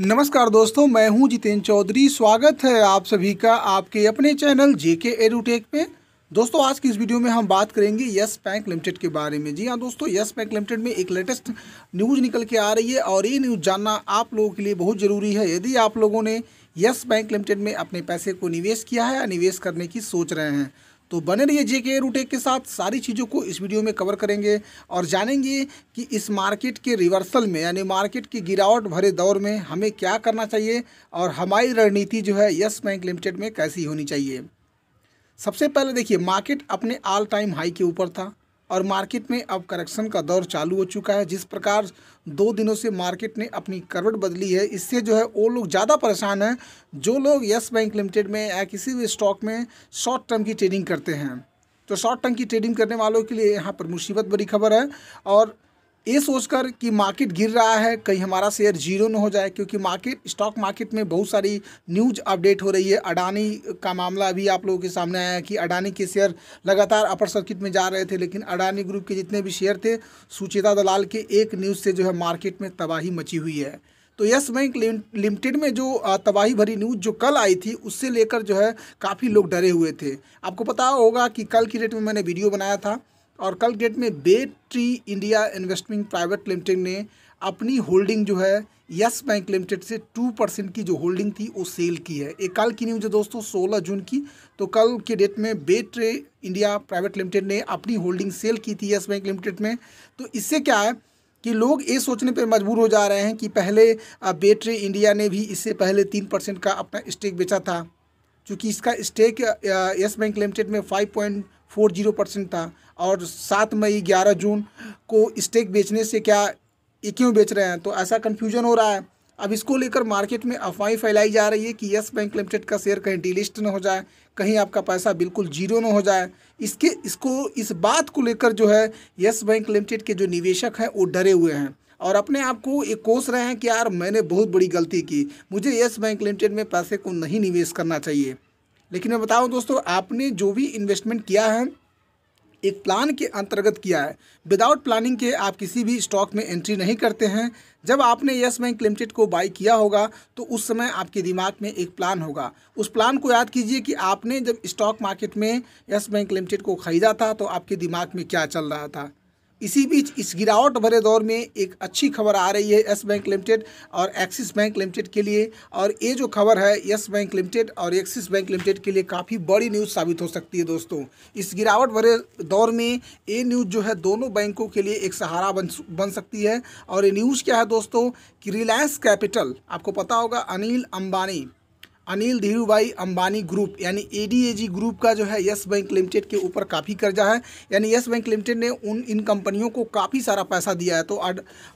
नमस्कार दोस्तों मैं हूं जितेंद्र चौधरी स्वागत है आप सभी का आपके अपने चैनल जेके एडुटेक पे दोस्तों आज की इस वीडियो में हम बात करेंगे यस बैंक लिमिटेड के बारे में जी हाँ दोस्तों यस बैंक लिमिटेड में एक लेटेस्ट न्यूज़ निकल के आ रही है और ये न्यूज़ जानना आप लोगों के लिए बहुत ज़रूरी है यदि आप लोगों ने यस बैंक लिमिटेड में अपने पैसे को निवेश किया है या निवेश करने की सोच रहे हैं तो बने रहिए जे के रूट एक के साथ सारी चीज़ों को इस वीडियो में कवर करेंगे और जानेंगे कि इस मार्केट के रिवर्सल में यानी मार्केट की गिरावट भरे दौर में हमें क्या करना चाहिए और हमारी रणनीति जो है यस बैंक लिमिटेड में कैसी होनी चाहिए सबसे पहले देखिए मार्केट अपने ऑल टाइम हाई के ऊपर था और मार्केट में अब करेक्शन का दौर चालू हो चुका है जिस प्रकार दो दिनों से मार्केट ने अपनी करवट बदली है इससे जो है वो लोग ज़्यादा परेशान हैं जो लोग येस बैंक लिमिटेड में या किसी भी स्टॉक में शॉर्ट टर्म की ट्रेडिंग करते हैं तो शॉर्ट टर्म की ट्रेडिंग करने वालों के लिए यहाँ पर मुसीबत बड़ी खबर है और ये सोचकर कि मार्केट गिर रहा है कहीं हमारा शेयर जीरो न हो जाए क्योंकि मार्केट स्टॉक मार्केट में बहुत सारी न्यूज अपडेट हो रही है अडानी का मामला अभी आप लोगों के सामने आया कि अडानी के शेयर लगातार अपर सर्किट में जा रहे थे लेकिन अडानी ग्रुप के जितने भी शेयर थे सुचेता दलाल के एक न्यूज़ से जो है मार्केट में तबाही मची हुई है तो यस बैंक लिमिटेड में जो तबाही भरी न्यूज़ जो कल आई थी उससे लेकर जो है काफ़ी लोग डरे हुए थे आपको पता होगा कि कल की डेट में मैंने वीडियो बनाया था और कल डेट में bay tree India investment private limited ने अपनी होल्डिंग जो है यस बैंक लिमिटेड से टू परसेंट की जो होल्डिंग थी वो सेल की है एक कल की न्यूज है दोस्तों सोलह जून की तो कल के डेट में बे इंडिया प्राइवेट लिमिटेड ने अपनी होल्डिंग सेल की थी यस बैंक लिमिटेड में तो इससे क्या है कि लोग ये सोचने पे मजबूर हो जा रहे हैं कि पहले बेट्रे इंडिया ने भी इससे पहले तीन परसेंट का अपना स्टेक बेचा था क्योंकि इसका स्टेक यस बैंक लिमिटेड में five point four zero percent था और सात मई ग्यारह जून को स्टेक बेचने से क्या ये क्यों बेच रहे हैं तो ऐसा कन्फ्यूजन हो रहा है अब इसको लेकर मार्केट में अफवाहें फैलाई जा रही है कि यस बैंक लिमिटेड का शेयर कहीं डिलिस्ट ना हो जाए कहीं आपका पैसा बिल्कुल जीरो ना हो जाए इसके इसको इस बात को लेकर जो है यस बैंक लिमिटेड के जो निवेशक हैं वो डरे हुए हैं और अपने आप को ये कोस रहे हैं कि यार मैंने बहुत बड़ी गलती की मुझे यस बैंक लिमिटेड में पैसे को नहीं निवेश करना चाहिए लेकिन मैं बताऊँ दोस्तों आपने जो भी इन्वेस्टमेंट किया है एक प्लान के अंतर्गत किया है विदाउट प्लानिंग के आप किसी भी स्टॉक में एंट्री नहीं करते हैं जब आपने यस बैंक लिमिटेड को बाई किया होगा तो उस समय आपके दिमाग में एक प्लान होगा उस प्लान को याद कीजिए कि आपने जब स्टॉक मार्केट में यस बैंक लिमिटेड को ख़रीदा था तो आपके दिमाग में क्या चल रहा था इसी बीच इस गिरावट भरे दौर में एक अच्छी खबर आ रही है येस बैंक लिमिटेड और एक्सिस बैंक लिमिटेड के लिए और ये जो खबर है येस बैंक लिमिटेड और एक्सिस बैंक लिमिटेड के लिए काफ़ी बड़ी न्यूज़ साबित हो सकती है दोस्तों इस गिरावट भरे दौर में ये न्यूज़ जो है दोनों बैंकों के लिए एक सहारा बन बन सकती है और ये न्यूज़ क्या है दोस्तों कि रिलायंस कैपिटल आपको पता होगा अनिल अंबानी अनिल धीरू भाई अंबानी ग्रुप यानी एडीएजी ग्रुप का जो है यस बैंक लिमिटेड के ऊपर काफ़ी कर्जा है यानी यस बैंक लिमिटेड ने उन इन कंपनियों को काफ़ी सारा पैसा दिया है तो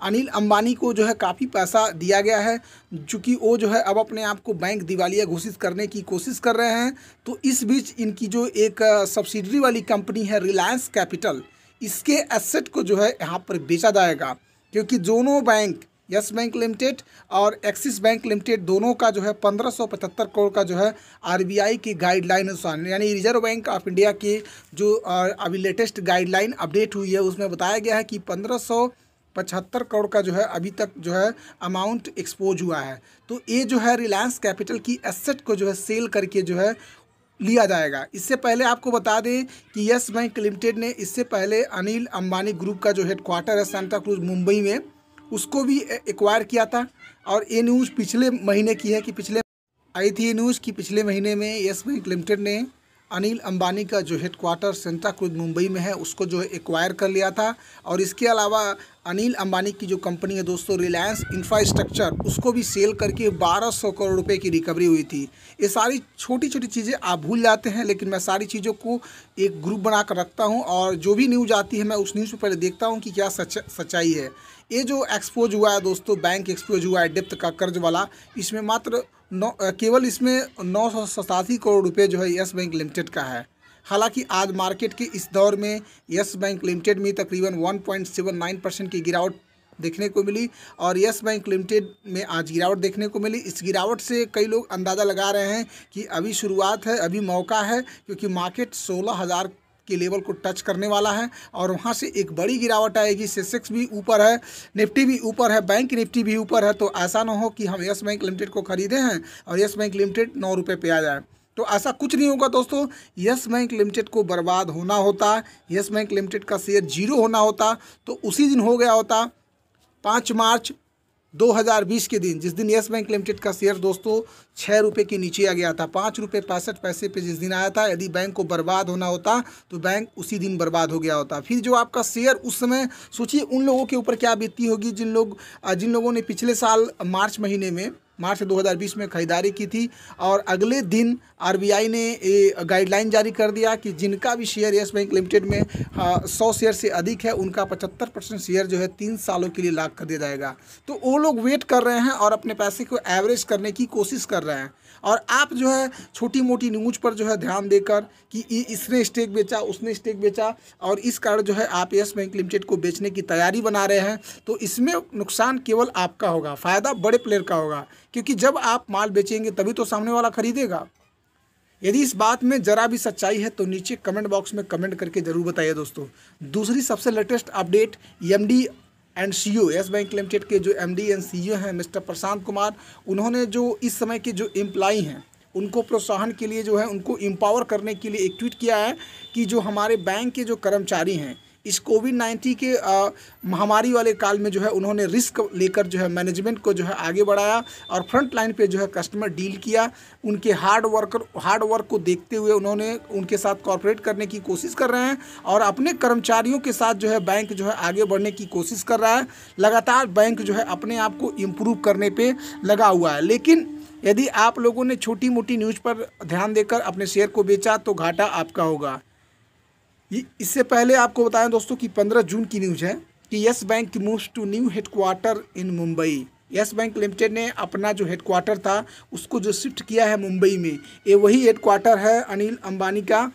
अनिल अंबानी को जो है काफ़ी पैसा दिया गया है चूँकि वो जो है अब अपने आप को बैंक दिवालिया घोषित करने की कोशिश कर रहे हैं तो इस बीच इनकी जो एक सब्सिडरी वाली कंपनी है रिलायंस कैपिटल इसके एसेट को जो है यहाँ पर बेचा जाएगा क्योंकि दोनों बैंक यस बैंक लिमिटेड और एक्सिस बैंक लिमिटेड दोनों का जो है पंद्रह सौ पचहत्तर करोड़ का जो है आरबीआई की गाइडलाइन अनुसार यानी रिजर्व बैंक ऑफ इंडिया की जो अभी लेटेस्ट गाइडलाइन अपडेट हुई है उसमें बताया गया है कि पंद्रह सौ पचहत्तर करोड़ का जो है अभी तक जो है अमाउंट एक्सपोज हुआ है तो ये जो है रिलायंस कैपिटल की एसेट को जो है सेल करके जो है लिया जाएगा इससे पहले आपको बता दें कि यस बैंक लिमिटेड ने इससे पहले अनिल अंबानी ग्रुप का जो हेडक्वार्टर है सेंटा क्रूज मुंबई में उसको भी एक्वायर किया था और ये न्यूज़ पिछले महीने की है कि पिछले आई थी ये न्यूज़ कि पिछले महीने में येस बैंक लिमिटेड ने अनिल अंबानी का जो हेडक्वार्टर सेंट्रा क्रूज मुंबई में है उसको जो है एक्वायर कर लिया था और इसके अलावा अनिल अंबानी की जो कंपनी है दोस्तों रिलायंस इंफ्रास्ट्रक्चर उसको भी सेल करके 1200 करोड़ रुपए की रिकवरी हुई थी ये सारी छोटी छोटी चीज़ें आप भूल जाते हैं लेकिन मैं सारी चीज़ों को एक ग्रुप बना कर रखता हूँ और जो भी न्यूज़ आती है मैं उस न्यूज़ पर पहले देखता हूँ कि क्या सच सच्चाई है ये जो एक्सपोज हुआ है दोस्तों बैंक एक्सपोज हुआ है डेप्थ का कर्ज वाला इसमें मात्र नौ केवल इसमें नौ सौ सतासी करोड़ रुपये जो है येस बैंक लिमिटेड का है हालांकि आज मार्केट के इस दौर में येस बैंक लिमिटेड में तकरीबन 1.79 परसेंट की गिरावट देखने को मिली और यस बैंक लिमिटेड में आज गिरावट देखने को मिली इस गिरावट से कई लोग अंदाज़ा लगा रहे हैं कि अभी शुरुआत है अभी मौका है क्योंकि मार्केट सोलह हज़ार के लेवल को टच करने वाला है और वहाँ से एक बड़ी गिरावट आएगी सेसेक्स भी ऊपर है निफ्टी भी ऊपर है बैंक निफ्टी भी ऊपर है तो ऐसा ना हो कि हम यस बैंक लिमिटेड को खरीदे हैं और यस बैंक लिमिटेड नौ रुपये पे आ जाए तो ऐसा कुछ नहीं होगा दोस्तों यस बैंक लिमिटेड को बर्बाद होना होता यस बैंक लिमिटेड का शेयर जीरो होना होता तो उसी दिन हो गया होता पाँच मार्च 2020 के दिन जिस दिन येस बैंक लिमिटेड का शेयर दोस्तों छः रुपये के नीचे आ गया था पाँच रुपये पैंसठ पैसे पे जिस दिन आया था यदि बैंक को बर्बाद होना होता तो बैंक उसी दिन बर्बाद हो गया होता फिर जो आपका शेयर उस समय सोचिए उन लोगों के ऊपर क्या बीती होगी जिन लोग जिन लोगों ने पिछले साल मार्च महीने में मार्च 2020 में खरीदारी की थी और अगले दिन आरबीआई ने गाइडलाइन जारी कर दिया कि जिनका भी शेयर येस बैंक लिमिटेड में हाँ, सौ शेयर से अधिक है उनका पचहत्तर परसेंट शेयर जो है तीन सालों के लिए लाख कर दिया जाएगा तो वो लोग वेट कर रहे हैं और अपने पैसे को एवरेज करने की कोशिश कर रहे हैं और आप जो है छोटी मोटी न्यूज पर जो है ध्यान देकर कि इसने स्टेक बेचा उसने स्टेक बेचा और इस कारण जो है आप येस बैंक लिमिटेड को बेचने की तैयारी बना रहे हैं तो इसमें नुकसान केवल आपका होगा फ़ायदा बड़े प्लेयर का होगा क्योंकि जब आप माल बेचेंगे तभी तो सामने वाला खरीदेगा यदि इस बात में ज़रा भी सच्चाई है तो नीचे कमेंट बॉक्स में कमेंट करके ज़रूर बताइए दोस्तों दूसरी सबसे latest update M D and C O Yes Bank limited के जो M D and C O हैं मिस्टर प्रशांत कुमार उन्होंने जो इस समय के जो एम्प्लाई हैं उनको प्रोत्साहन के लिए जो है उनको एम्पावर करने के लिए एक ट्वीट किया है कि जो हमारे बैंक के जो कर्मचारी हैं इस कोविड नाइन्टीन के महामारी वाले काल में जो है उन्होंने रिस्क लेकर जो है मैनेजमेंट को जो है आगे बढ़ाया और फ्रंट लाइन पे जो है कस्टमर डील किया उनके हार्ड वर्कर हार्ड वर्क को देखते हुए उन्होंने उनके साथ कॉरपोरेट करने की कोशिश कर रहे हैं और अपने कर्मचारियों के साथ जो है बैंक जो है आगे बढ़ने की कोशिश कर रहा है लगातार बैंक जो है अपने आप को इम्प्रूव करने पर लगा हुआ है लेकिन यदि आप लोगों ने छोटी मोटी न्यूज़ पर ध्यान देकर अपने शेयर को बेचा तो घाटा आपका होगा ये इससे पहले आपको बताएं दोस्तों कि 15 जून की न्यूज है कि Yes Bank moves to new headquarter in Mumbai Yes Bank Limited ने अपना जो हेडक्वार्टर था उसको जो शिफ्ट किया है मुंबई में ये वही हेडक्वार्टर है अनिल अंबानी का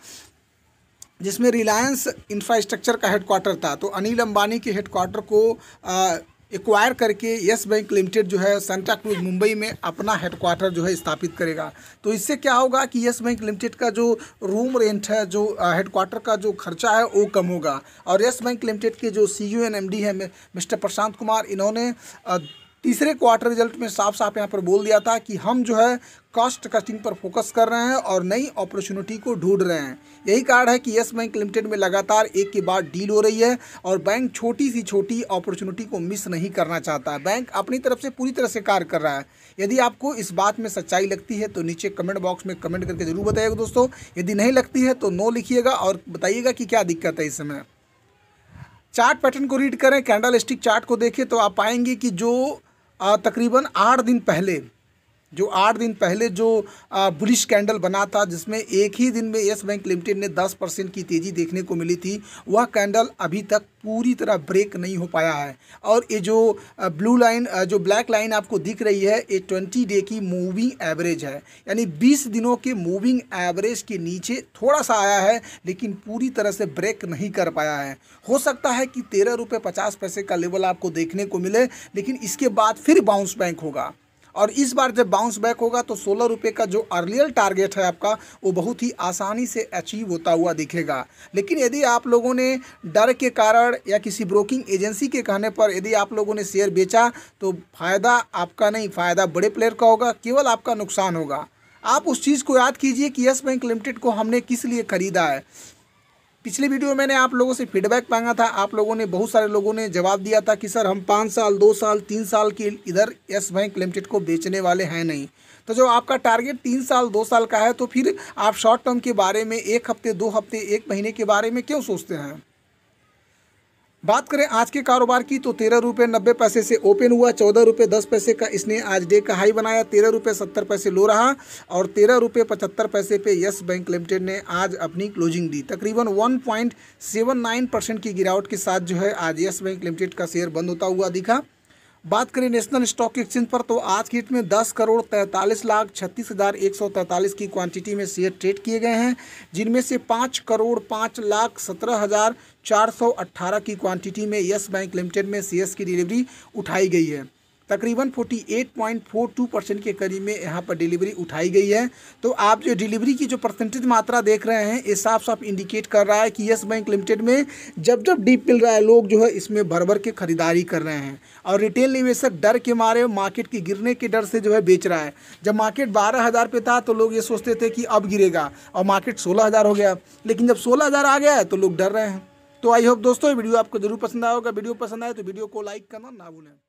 जिसमें रिलायंस इंफ्रास्ट्रक्चर का हेडक्वार्टर था तो अनिल अंबानी के हेडक्वार्टर को आ, एक्वायर करके येस बैंक लिमिटेड जो है सेंटा क्रूज मुंबई में अपना हेडक्वार्टर जो है स्थापित करेगा तो इससे क्या होगा कि येस बैंक लिमिटेड का जो रूम रेंट है जो हेडक्वार्टर का जो खर्चा है वो कम होगा और यस बैंक लिमिटेड के जो C U and M D है मिस्टर प्रशांत कुमार इन्होंने तीसरे क्वार्टर रिजल्ट में साफ साफ यहाँ पर बोल दिया था कि हम जो है कॉस्ट कस्टिंग पर फोकस कर रहे हैं और नई अपॉर्चुनिटी को ढूंढ रहे हैं यही कारण है कि येस बैंक लिमिटेड में लगातार एक के बाद डील हो रही है और बैंक छोटी सी छोटी अपॉर्चुनिटी को मिस नहीं करना चाहता है बैंक अपनी तरफ से पूरी तरह से कार्य कर रहा है यदि आपको इस बात में सच्चाई लगती है तो नीचे कमेंट बॉक्स में कमेंट करके ज़रूर बताइएगा दोस्तों यदि नहीं लगती है तो नो लिखिएगा और बताइएगा कि क्या दिक्कत है इस समय चार्ट पैटर्न को रीड करें कैंडल स्टिक चार्ट को देखें तो आप पाएंगे कि जो तकरीबन आठ दिन पहले जो आठ दिन पहले जो बुलिश कैंडल बना था जिसमें एक ही दिन में येस बैंक लिमिटेड ने दस परसेंट की तेज़ी देखने को मिली थी वह कैंडल अभी तक पूरी तरह ब्रेक नहीं हो पाया है और ये जो ब्लू लाइन जो ब्लैक लाइन आपको दिख रही है ये ट्वेंटी डे की मूविंग एवरेज है यानी बीस दिनों के मूविंग एवरेज के नीचे थोड़ा सा आया है लेकिन पूरी तरह से ब्रेक नहीं कर पाया है हो सकता है कि तेरह रुपये पचास पैसे का लेवल आपको देखने को मिले लेकिन इसके बाद फिर बाउंस बैंक होगा और इस बार जब बाउंस बैक होगा तो सोलह रुपये का जो अर्लियर टारगेट है आपका वो बहुत ही आसानी से अचीव होता हुआ दिखेगा लेकिन यदि आप लोगों ने डर के कारण या किसी ब्रोकिंग एजेंसी के कहने पर यदि आप लोगों ने शेयर बेचा तो फ़ायदा आपका नहीं फ़ायदा बड़े प्लेयर का होगा केवल आपका नुकसान होगा आप उस चीज़ को याद कीजिए कि यस बैंक लिमिटेड को हमने किस लिए ख़रीदा है पिछले वीडियो में मैंने आप लोगों से फीडबैक मांगा था आप लोगों ने बहुत सारे लोगों ने जवाब दिया था कि सर हम पाँच साल दो साल तीन साल की इधर यस बैंक लिमिटेड को बेचने वाले हैं नहीं तो जो आपका टारगेट तीन साल दो साल का है तो फिर आप शॉर्ट टर्म के बारे में एक हफ्ते दो हफ्ते एक महीने के बारे में क्यों सोचते हैं बात करें आज के कारोबार की तो तेरह रुपये नब्बे पैसे से ओपन हुआ चौदह रुपये दस पैसे का इसने आज डे का हाई बनाया तेरह रुपये सत्तर पैसे लो रहा और तेरह रुपये पचहत्तर पैसे पे यस बैंक लिमिटेड ने आज अपनी क्लोजिंग दी तकरीबन one point seven nine percent की गिरावट के साथ जो है आज यस बैंक लिमिटेड का शेयर बंद होता हुआ दिखा बात करें नेशनल स्टॉक एक्सचेंज पर तो आज की डेट में दस करोड़ तैंतालीस लाख छत्तीस हज़ार एक सौ तैंतालीस की क्वांटिटी में शेयर ट्रेड किए गए हैं जिनमें से पाँच करोड़ पाँच लाख सत्रह हज़ार चार सौ अट्ठारह की क्वांटिटी में येस बैंक लिमिटेड में शेयर्स की डिलीवरी उठाई गई है तकरीबन 48.42 परसेंट के करीब में यहाँ पर डिलीवरी उठाई गई है तो आप जो डिलीवरी की जो परसेंटेज मात्रा देख रहे हैं ये साफ साफ इंडिकेट कर रहा है कि यस बैंक लिमिटेड में जब जब डीप मिल रहा है लोग जो है इसमें भर भर के खरीदारी कर रहे हैं और रिटेल निवेशक डर के मारे मार्केट के गिरने के डर से जो है बेच रहा है जब मार्केट बारह हज़ार पे था तो लोग ये सोचते थे कि अब गिरेगा और मार्केट सोलह हज़ार हो गया लेकिन जब सोलह हज़ार आ गया है तो लोग डर रहे हैं तो आई होप दोस्तों वीडियो आपको जरूर पसंद आएगा वीडियो पसंद आए तो वीडियो को लाइक करना ना भूलें